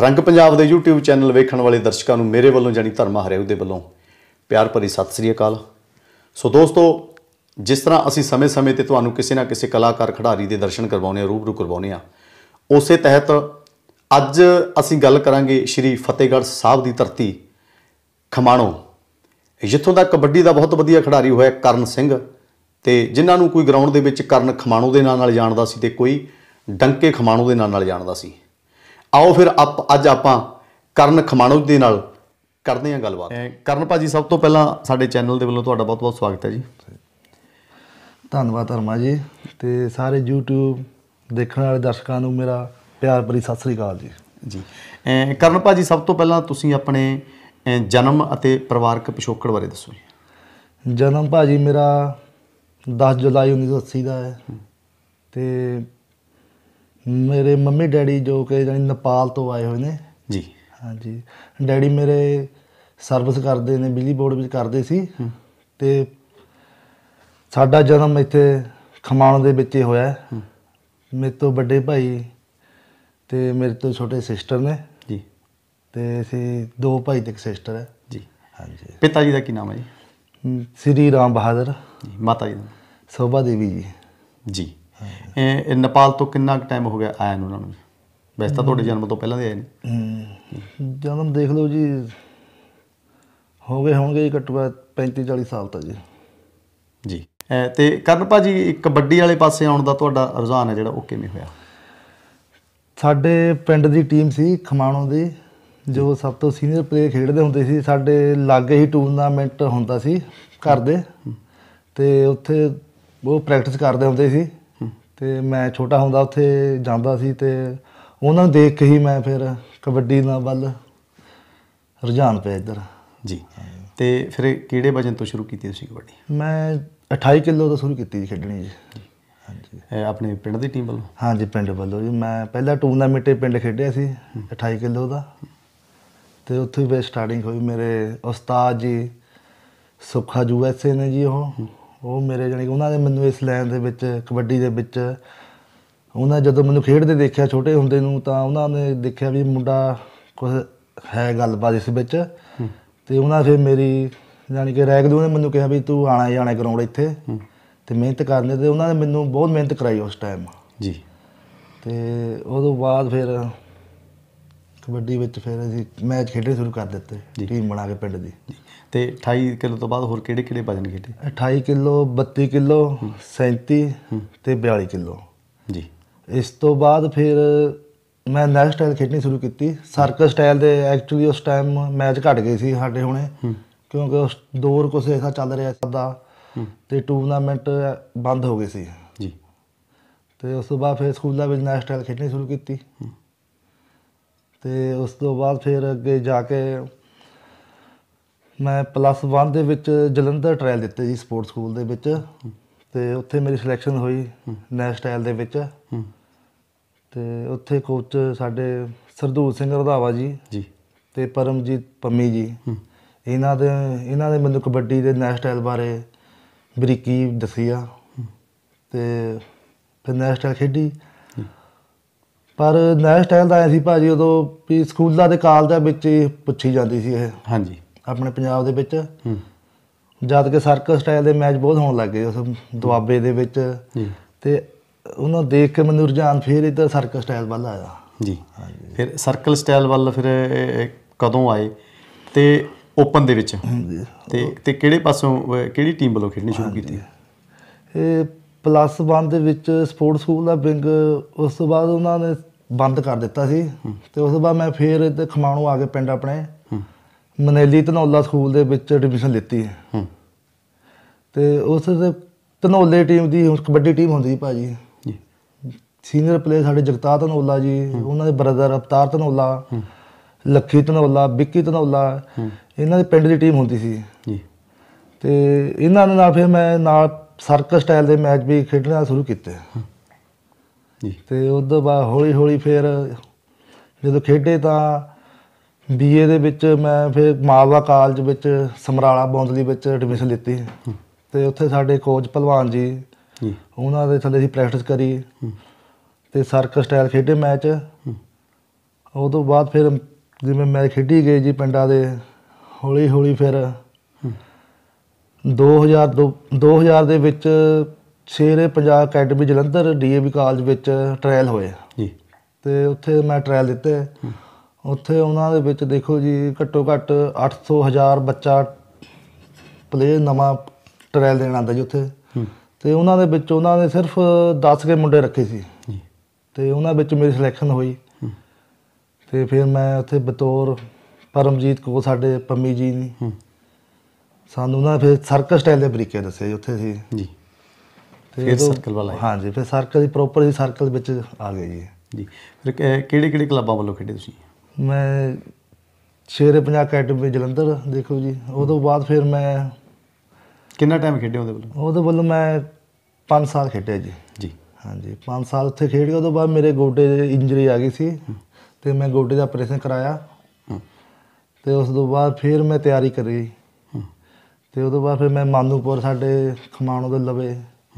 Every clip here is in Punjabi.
ਰੰਗ ਪੰਜਾਬ ਦੇ YouTube ਚੈਨਲ ਵੇਖਣ ਵਾਲੇ ਦਰਸ਼ਕਾਂ ਨੂੰ ਮੇਰੇ ਵੱਲੋਂ ਜਾਨੀ ਧਰਮਾ ਹਰਿਆਉ ਦੇ ਵੱਲੋਂ ਪਿਆਰ ਭਰੀ ਸਤਿ ਸ੍ਰੀ ਅਕਾਲ ਸੋ ਦੋਸਤੋ ਜਿਸ ਤਰ੍ਹਾਂ ਅਸੀਂ ਸਮੇਂ-ਸਮੇਂ ਤੇ ਤੁਹਾਨੂੰ ਕਿਸੇ ਨਾ ਕਿਸੇ ਕਲਾਕਾਰ ਖਿਡਾਰੀ ਦੇ ਦਰਸ਼ਨ ਕਰਵਾਉਨੇ ਆ ਰੂਬਰੂ ਕਰਵਾਉਨੇ ਆ ਉਸੇ ਤਹਿਤ ਅੱਜ ਅਸੀਂ ਗੱਲ ਕਰਾਂਗੇ ਸ਼੍ਰੀ ਫਤਿਹਗੜ੍ਹ ਸਾਹਿਬ ਦੀ ਧਰਤੀ ਖਮਾਣੋ ਜਿੱਥੋਂ ਦਾ ਕਬੱਡੀ ਦਾ ਬਹੁਤ ਵਧੀਆ ਖਿਡਾਰੀ ਹੋਇਆ ਕਰਨ ਸਿੰਘ ਤੇ ਜਿਨ੍ਹਾਂ ਨੂੰ ਕੋਈ ਗਰਾਊਂਡ ਦੇ ਵਿੱਚ ਕਰਨ ਖਮਾਣੋ ਦੇ ਨਾਂ ਨਾਲ ਜਾਣਦਾ ਸੀ ਤੇ ਕੋਈ ਡੰਕੇ ਖਮਾਣੋ ਦੇ ਨਾਂ ਨਾਲ ਜਾਣਦਾ ਸੀ ਆਓ ਫਿਰ ਅੱਜ ਆਪਾਂ ਕਰਨ ਖਮਾਣੋ ਦੇ ਨਾਲ ਕਰਦੇ ਹਾਂ ਗੱਲਬਾਤ ਕਰਨ ਭਾਜੀ ਸਭ ਤੋਂ ਪਹਿਲਾਂ ਸਾਡੇ ਚੈਨਲ ਦੇ ਵੱਲੋਂ ਤੁਹਾਡਾ ਬਹੁਤ-ਬਹੁਤ ਸਵਾਗਤ ਹੈ ਜੀ ਧੰਨਵਾਦ ਧਰਮਾ ਜੀ ਤੇ ਸਾਰੇ YouTube ਦੇਖਣ ਵਾਲੇ ਦਰਸ਼ਕਾਂ ਨੂੰ ਮੇਰਾ ਪਿਆਰ ਭਰੀ ਸਤਿ ਸ੍ਰੀ ਅਕਾਲ ਜੀ ਜੀ ਕਰਨ ਭਾਜੀ ਸਭ ਤੋਂ ਪਹਿਲਾਂ ਤੁਸੀਂ ਆਪਣੇ ਜਨਮ ਅਤੇ ਪਰਿਵਾਰਕ ਪਿਛੋਕੜ ਬਾਰੇ ਦੱਸੋ ਜਨਮ ਭਾਜੀ ਮੇਰਾ 10 ਜੁਲਾਈ 1980 ਦਾ ਹੈ ਤੇ ਮੇਰੇ ਮੰਮੀ ਡੈਡੀ ਜੋ ਕਿ ਜਾਨੀ ਨੇਪਾਲ ਤੋਂ ਆਏ ਹੋਏ ਨੇ ਜੀ ਹਾਂਜੀ ਡੈਡੀ ਮੇਰੇ ਸਰਵਿਸ ਕਰਦੇ ਨੇ ਬਿਜਲੀ ਬੋਰਡ ਵਿੱਚ ਕਰਦੇ ਸੀ ਤੇ ਸਾਡਾ ਜਨਮ ਇੱਥੇ ਖਮਾਣ ਦੇ ਵਿੱਚ ਹੀ ਹੋਇਆ ਮੇਰੇ ਤੋਂ ਵੱਡੇ ਭਾਈ ਤੇ ਮੇਰੇ ਤੋਂ ਛੋਟੇ ਸਿਸਟਰ ਨੇ ਜੀ ਤੇ ਅਸੀਂ ਦੋ ਭਾਈ ਤੇ ਇੱਕ ਸਿਸਟਰ ਹੈ ਜੀ ਹਾਂਜੀ ਪਿਤਾ ਜੀ ਦਾ ਕੀ ਨਾਮ ਹੈ ਜੀ ਸ੍ਰੀ ਰਾਮ ਬਹਾਦਰ ਜੀ ਮਾਤਾ ਜੀ ਦਾ ਸੋਭਾ ਦੇਵੀ ਜੀ ਜੀ ਇਹ ਨੇਪਾਲ ਤੋਂ ਕਿੰਨਾ ਟਾਈਮ ਹੋ ਗਿਆ ਆਇਆ ਨੂੰ ਉਹਨਾਂ ਨੂੰ ਵੈਸੇ ਤਾਂ ਤੁਹਾਡੇ ਜਨਮ ਤੋਂ ਪਹਿਲਾਂ ਦੇ ਆਏ ਨੇ ਜਨਮ ਦੇਖ ਲਓ ਜੀ ਹੋ ਗਏ ਹੋਣਗੇ ਘੱਟੋ ਘੱਟ 35 40 ਸਾਲ ਤਾਂ ਜੀ ਜੀ ਤੇ ਕਰਨ ਭਾਜੀ ਕਬੱਡੀ ਵਾਲੇ ਪਾਸੇ ਆਉਣ ਦਾ ਤੁਹਾਡਾ ਰੁਝਾਨ ਹੈ ਜਿਹੜਾ ਉਹ ਕਿਵੇਂ ਹੋਇਆ ਸਾਡੇ ਪਿੰਡ ਦੀ ਟੀਮ ਸੀ ਖਮਾਣੋਂ ਦੀ ਜੋ ਸਭ ਤੋਂ ਸੀਨੀਅਰ ਪਲੇਅਰ ਖੇਡਦੇ ਹੁੰਦੇ ਸੀ ਸਾਡੇ ਲਾਗੇ ਹੀ ਟੂਰਨਾਮੈਂਟ ਹੁੰਦਾ ਸੀ ਘਰ ਦੇ ਤੇ ਉੱਥੇ ਉਹ ਪ੍ਰੈਕਟਿਸ ਕਰਦੇ ਹੁੰਦੇ ਸੀ ਤੇ ਮੈਂ ਛੋਟਾ ਹੁੰਦਾ ਉੱਥੇ ਜਾਂਦਾ ਸੀ ਤੇ ਉਹਨਾਂ ਨੂੰ ਦੇਖ ਕੇ ਹੀ ਮੈਂ ਫਿਰ ਕਬੱਡੀ ਨਾਲ ਵੱਲ ਰੁਝਾਨ ਪਿਆ ਇੱਧਰ ਜੀ ਤੇ ਫਿਰ ਕਿਹੜੇ ਵਜਨ ਤੋਂ ਸ਼ੁਰੂ ਕੀਤੀ ਤੁਸੀਂ ਕਬੱਡੀ ਮੈਂ 28 ਕਿਲੋ ਤੋਂ ਸ਼ੁਰੂ ਕੀਤੀ ਜੀ ਖੇਡਣੀ ਜੀ ਹਾਂਜੀ ਆਪਣੇ ਪਿੰਡ ਦੀ ਟੀਮ ਵੱਲੋਂ ਹਾਂਜੀ ਪਿੰਡ ਵੱਲੋਂ ਜੀ ਮੈਂ ਪਹਿਲਾ ਟੂਰਨਾਮੈਂਟ ਪਿੰਡ ਖੇਡਿਆ ਸੀ 28 ਕਿਲੋ ਦਾ ਤੇ ਉੱਥੇ ਵੀ ਸਟਾਰਟਿੰਗ ਹੋਈ ਮੇਰੇ ਉਸਤਾਦ ਜੀ ਸੁਖਾ ਜੂਐਸਏ ਨੇ ਜੀ ਉਹ ਉਹ ਮੇਰੇ ਜਾਨੀ ਕਿ ਉਹਨਾਂ ਨੇ ਮੈਨੂੰ ਇਸ ਲਾਈਨ ਦੇ ਵਿੱਚ ਕਬੱਡੀ ਦੇ ਵਿੱਚ ਉਹਨਾਂ ਜਦੋਂ ਮੈਨੂੰ ਖੇਡਦੇ ਦੇਖਿਆ ਛੋਟੇ ਹੁੰਦੇ ਨੂੰ ਤਾਂ ਉਹਨਾਂ ਨੇ ਦੇਖਿਆ ਵੀ ਮੁੰਡਾ ਕੁਝ ਹੈ ਗੱਲਬਾਤ ਇਸ ਵਿੱਚ ਤੇ ਉਹਨਾਂ ਫਿਰ ਮੇਰੀ ਜਾਨੀ ਕਿ ਰੈਗਦੂ ਨੇ ਮੈਨੂੰ ਕਿਹਾ ਵੀ ਤੂੰ ਆਣਾ ਜਾਣਾ ਗਰਾਊਂਡ ਇੱਥੇ ਤੇ ਮਿਹਨਤ ਕਰਨੇ ਤੇ ਉਹਨਾਂ ਨੇ ਮੈਨੂੰ ਬਹੁਤ ਮਿਹਨਤ ਕਰਾਈ ਉਸ ਟਾਈਮ ਜੀ ਤੇ ਉਦੋਂ ਬਾਅਦ ਫਿਰ ਕਬੱਡੀ ਵਿੱਚ ਫਿਰ ਅਸੀਂ ਮੈਚ ਖੇਡਣੇ ਸ਼ੁਰੂ ਕਰ ਦਿੱਤੇ ਟੀਮ ਬਣਾ ਕੇ ਪਿੰਡ ਦੀ ਤੇ 28 ਕਿਲੋ ਤੋਂ ਬਾਅਦ ਹੋਰ ਕਿਹੜੇ ਕਿਹੜੇ ਵਜਨ ਘਟੇ 28 ਕਿਲੋ 32 ਕਿਲੋ 37 ਤੇ 42 ਕਿਲੋ ਜੀ ਇਸ ਤੋਂ ਬਾਅਦ ਫਿਰ ਮੈਂ ਨੈਕਸਟ ਸਟਾਈਲ ਖੇਡਣੀ ਸ਼ੁਰੂ ਕੀਤੀ ਸਰਕਸ ਸਟਾਈਲ ਦੇ ਐਕਚੁਅਲੀ ਉਸ ਟਾਈਮ ਮੈਚ ਘਟ ਗਏ ਸੀ ਸਾਡੇ ਹੁਣੇ ਕਿਉਂਕਿ ਉਸ ਦੌਰ ਕੋਸੇ ਐਸਾ ਚੱਲ ਰਿਹਾ ਸੀ ਦਾ ਤੇ ਟੂਰਨਾਮੈਂਟ ਬੰਦ ਹੋ ਗਏ ਸੀ ਜੀ ਤੇ ਉਸ ਤੋਂ ਬਾਅਦ ਫਿਰ ਸਕੂਲਾਂ ਵਿੱਚ ਨੈਕਸਟ ਸਟਾਈਲ ਖੇਡਣੀ ਸ਼ੁਰੂ ਕੀਤੀ ਤੇ ਉਸ ਤੋਂ ਬਾਅਦ ਫਿਰ ਅੱਗੇ ਜਾ ਕੇ ਮੈਂ ਪਲੱਸ 1 ਦੇ ਵਿੱਚ ਜਲੰਧਰ ਟ੍ਰਾਇਲ ਦਿੱਤੇ ਜੀ ਸਪੋਰਟਸ ਸਕੂਲ ਦੇ ਵਿੱਚ ਤੇ ਉੱਥੇ ਮੇਰੀ ਸਿਲੈਕਸ਼ਨ ਹੋਈ ਨੈਸ਼ਨਲ ਦੇ ਵਿੱਚ ਤੇ ਉੱਥੇ ਕੋਚ ਸਾਡੇ ਸਰਦੂਲ ਸਿੰਘ ਰਧਾਵਾ ਜੀ ਜੀ ਤੇ ਪਰਮਜੀਤ ਪੰਮੀ ਜੀ ਇਹਨਾਂ ਦੇ ਇਹਨਾਂ ਨੇ ਮੈਨੂੰ ਕਬੱਡੀ ਦੇ ਨੈਸ਼ਨਲ ਬਾਰੇ ਬਰੀਕੀ ਦੱਸੀ ਆ ਤੇ ਫਿਰ ਨੈਸ਼ਨਲ ਖੇਡੀ ਪਰ ਨੈਸ਼ਨਲ ਦਾ ਆਇਆ ਸੀ ਭਾਜੀ ਉਦੋਂ ਵੀ ਸਕੂਲਾਂ ਦੇ ਕਾਲਜਾਂ ਵਿੱਚ ਪੁੱਛੀ ਜਾਂਦੀ ਸੀ ਇਹ ਹਾਂਜੀ ਆਪਣੇ ਪੰਜਾਬ ਦੇ ਵਿੱਚ ਜਦ ਕਿ ਸਰਕਸ ਸਟਾਈਲ ਦੇ ਮੈਚ ਬਹੁਤ ਹੋਣ ਲੱਗੇ ਉਸ ਦੁਆਬੇ ਦੇ ਵਿੱਚ ਜੀ ਤੇ ਉਹਨਾਂ ਦੇਖ ਕੇ ਮੈਨੂੰ ਰੁਝਾਨ ਫੇਰ ਇਧਰ ਸਰਕਲ ਸਟਾਈਲ ਵੱਲ ਆਇਆ ਜੀ ਫਿਰ ਸਰਕਲ ਸਟਾਈਲ ਵੱਲ ਫਿਰ ਕਦੋਂ ਆਏ ਤੇ ਓਪਨ ਦੇ ਵਿੱਚ ਤੇ ਤੇ ਕਿਹੜੇ ਪਾਸੋਂ ਕਿਹੜੀ ਟੀਮ ਵੱਲੋਂ ਖੇਡਣੀ ਸ਼ੁਰੂ ਕੀਤੀ ਇਹ ਪਲੱਸ 1 ਦੇ ਵਿੱਚ ਸਪੋਰਟਸ ਸਕੂਲ ਦਾ ਵਿੰਗ ਉਸ ਤੋਂ ਬਾਅਦ ਉਹਨਾਂ ਨੇ ਬੰਦ ਕਰ ਦਿੱਤਾ ਸੀ ਤੇ ਉਸ ਤੋਂ ਬਾਅਦ ਮੈਂ ਫੇਰ ਇੱਥੇ ਖਮਾਣੋਂ ਆ ਕੇ ਪਿੰਡ ਆਪਣੇ ਮਨੇਲੀ ਤਨੌਲਾ ਸਕੂਲ ਦੇ ਵਿੱਚ ਐਡਮਿਸ਼ਨ ਲਿੱਤੀ ਹੂੰ ਤੇ ਉਸ ਦੇ ਤਨੌਲੇ ਟੀਮ ਦੀ ਕਬੱਡੀ ਟੀਮ ਹੁੰਦੀ ਸੀ ਭਾਜੀ ਜੀ ਸੀਨੀਅਰ ਪਲੇਅਰ ਸਾਡੇ ਜਗਤਾਰ ਤਨੌਲਾ ਜੀ ਉਹਨਾਂ ਦੇ ਬ੍ਰਦਰ ਅਵਤਾਰ ਹੂੰ ਲੱਖੀ ਬਿੱਕੀ ਵਿੱਕੀ ਹੂੰ ਇਹਨਾਂ ਦੇ ਪਿੰਡ ਦੀ ਟੀਮ ਹੁੰਦੀ ਸੀ ਜੀ ਤੇ ਇਹਨਾਂ ਨਾਲ ਫਿਰ ਮੈਂ ਨਾਲ ਸਰਕਸ ਸਟਾਈਲ ਦੇ ਮੈਚ ਵੀ ਖੇਡਣਾ ਸ਼ੁਰੂ ਕੀਤੇ ਜੀ ਤੇ ਉਸ ਤੋਂ ਬਾਅਦ ਹੌਲੀ ਹੌਲੀ ਫਿਰ ਜਦੋਂ ਖੇਡੇ ਤਾਂ ਬੀਏ ਦੇ ਵਿੱਚ ਮੈਂ ਫਿਰ ਮਾਲਵਾ ਕਾਲਜ ਵਿੱਚ ਸਮਰਾਲਾ ਬੌਂਦਲੀ ਵਿੱਚ ਐਡਮਿਸ਼ਨ ਲਿੱਤੀ ਤੇ ਉੱਥੇ ਸਾਡੇ ਕੋਚ ਪਹਿਲਵਾਨ ਜੀ ਉਹਨਾਂ ਦੇ ਥੱਲੇ ਅਸੀਂ ਪ੍ਰੈਕਟਿਸ ਕਰੀ ਤੇ ਸਰਕਸ ਸਟਾਈਲ ਖੇਡੇ ਮੈਚ ਉਹ ਤੋਂ ਬਾਅਦ ਫਿਰ ਜਿਵੇਂ ਮੈਂ ਖੇਡੀ ਗਏ ਜੀ ਪਿੰਡਾਂ ਦੇ ਹੌਲੀ ਹੌਲੀ ਫਿਰ 2002 2000 ਦੇ ਵਿੱਚ Shere Punjab academy Jalandhar DAV college ਵਿੱਚ ਟ੍ਰਾਇਲ ਹੋਏ ਜੀ ਤੇ ਉੱਥੇ ਮੈਂ ਟ੍ਰਾਇਲ ਦਿੱਤੇ ਉੱਥੇ ਉਹਨਾਂ ਦੇ ਵਿੱਚ ਦੇਖੋ ਜੀ ਘੱਟੋ ਘੱਟ 800 ਹਜ਼ਾਰ ਬੱਚਾ ਪਲੇ ਨਵਾਂ ਟ੍ਰਾਇਲ ਦੇਣ ਆਉਂਦਾ ਜੀ ਉੱਥੇ ਤੇ ਉਹਨਾਂ ਦੇ ਵਿੱਚ ਉਹਨਾਂ ਨੇ ਸਿਰਫ 10 ਕੇ ਮੁੰਡੇ ਰੱਖੇ ਸੀ ਤੇ ਉਹਨਾਂ ਵਿੱਚ ਮੇਰੀ ਸਿਲੈਕਸ਼ਨ ਹੋਈ ਤੇ ਫਿਰ ਮੈਂ ਉੱਥੇ ਬਤੌਰ ਪਰਮਜੀਤ ਕੋ ਸਾਡੇ ਪੰਮੀ ਜੀ ਨੇ ਸਾਨੂੰ ਉਹਨਾਂ ਫਿਰ ਸਰਕਸ ਸਟਾਈਲ ਦੇ ਬਰੀਕੇ ਦੱਸੇ ਉੱਥੇ ਸੀ ਜੀ ਫਿਰ ਸਰਕਲ ਵਾਲਾ ਹਾਂਜੀ ਫਿਰ ਸਰਕਲ ਦੀ ਪ੍ਰੋਪਰ ਜੀ ਸਰਕਲ ਵਿੱਚ ਆ ਗਏ ਜੀ ਜੀ ਫਿਰ ਕਿਹੜੇ ਕਿਹੜੇ ਕਲੱਬਾਂ ਵੱਲੋਂ ਖੇਡੇ ਤੁਸੀਂ ਮੈਂ ਸ਼ੇਰੇ ਪੰਜਾਬ ਅਕੈਡਮੀ ਜਲੰਧਰ ਦੇਖੋ ਜੀ ਉਦੋਂ ਬਾਅਦ ਫਿਰ ਮੈਂ ਕਿੰਨਾ ਟਾਈਮ ਖੇਡਿਆ ਉਹਦੇ ਵੱਲੋਂ ਉਹਦੇ ਵੱਲੋਂ ਮੈਂ 5 ਸਾਲ ਖੇਡਿਆ ਜੀ ਜੀ ਹਾਂਜੀ 5 ਸਾਲ ਉੱਥੇ ਖੇਡਿਆ ਗਿਆ ਤੋਂ ਬਾਅਦ ਮੇਰੇ ਗੋਡੇ ਦੇ ਇੰਜਰੀ ਆ ਗਈ ਸੀ ਤੇ ਮੈਂ ਗੋਡੇ ਦਾ ਆਪਰੇਸ਼ਨ ਕਰਾਇਆ ਤੇ ਉਸ ਤੋਂ ਬਾਅਦ ਫਿਰ ਮੈਂ ਤਿਆਰੀ ਕਰੀ ਤੇ ਉਦੋਂ ਬਾਅਦ ਫਿਰ ਮੈਂ ਮਾਨੂਪੁਰ ਸਾਡੇ ਖਮਾਣੋ ਦੇ ਲਵੇ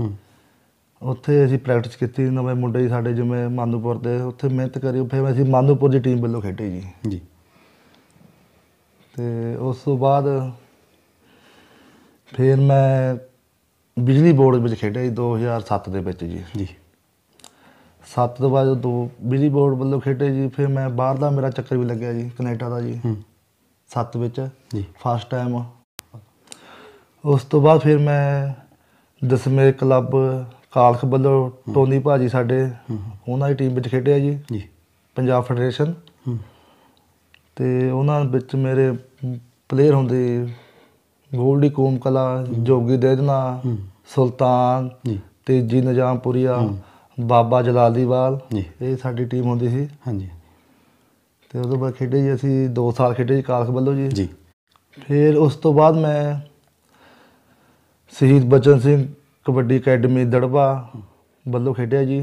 ਹੂੰ ਉੱਥੇ ਅਸੀਂ ਪ੍ਰੈਕਟਿਸ ਕੀਤੀ ਨਵੇਂ ਮੁੰਡੇ ਜੀ ਸਾਡੇ ਜਿਵੇਂ ਮਾਨੂਪੁਰ ਦੇ ਉੱਥੇ ਮਿਹਨਤ ਕਰੀ ਫਿਰ ਅਸੀਂ ਮਾਨੂਪੁਰ ਦੀ ਟੀਮ ਵੱਲੋਂ ਖੇਡੇ ਜੀ ਜੀ ਤੇ ਉਸ ਤੋਂ ਬਾਅਦ ਫਿਰ ਮੈਂ ਬਿਜਲੀ ਬੋਰਡ ਵਿੱਚ ਖੇਡਿਆ ਜੀ 2007 ਦੇ ਵਿੱਚ ਜੀ ਜੀ 7 ਤੋਂ ਬਾਅਦ ਦੋ ਬਿਜਲੀ ਬੋਰਡ ਵੱਲੋਂ ਖੇਡੇ ਜੀ ਫਿਰ ਮੈਂ ਬਾਹਰ ਦਾ ਮੇਰਾ ਚੱਕਰ ਵੀ ਲੱਗਿਆ ਜੀ ਕੈਨੇਡਾ ਦਾ ਜੀ ਹੂੰ 7 ਵਿੱਚ ਜੀ ਫਸਟ ਟਾਈਮ ਉਸ ਤੋਂ ਬਾਅਦ ਫਿਰ ਮੈਂ ਦਸਵੇਂ ਕਲੱਬ ਖਾਲਖ ਵੱਲੋਂ ਟੋਨੀ ਭਾਜੀ ਸਾਡੇ ਉਹਨਾਂ ਦੀ ਟੀਮ ਵਿੱਚ ਖੇਡਿਆ ਜੀ ਜੀ ਪੰਜਾਬ ਫੈਡਰੇਸ਼ਨ ਤੇ ਉਹਨਾਂ ਵਿੱਚ ਮੇਰੇ ਪਲੇਅਰ ਹੁੰਦੇ ਗੋਲਡੀ ਕੋਮਕਲਾ ਜੋਗੀ ਦੇਦਨਾ ਸੁਲਤਾਨ ਜੀ ਤੇਜੀ ਨਜਾਮਪੁਰੀਆ ਬਾਬਾ ਜਲਾਲਦੀਵਾਲ ਇਹ ਸਾਡੀ ਟੀਮ ਹੁੰਦੀ ਸੀ ਹਾਂਜੀ ਤੇ ਉਦੋਂ ਬਾਅਦ ਖੇਡੇ ਜੀ ਅਸੀਂ 2 ਸਾਲ ਖੇਡੇ ਜੀ ਕਾਲਖ ਵੱਲੋਂ ਜੀ ਜੀ ਫਿਰ ਉਸ ਤੋਂ ਬਾਅਦ ਮੈਂ ਸ਼ਹੀਦ ਬਚਨ ਸਿੰਘ ਕਬੱਡੀ ਅਕੈਡਮੀ ਦੜਬਾ ਵੱਲੋਂ ਖੇਡਿਆ ਜੀ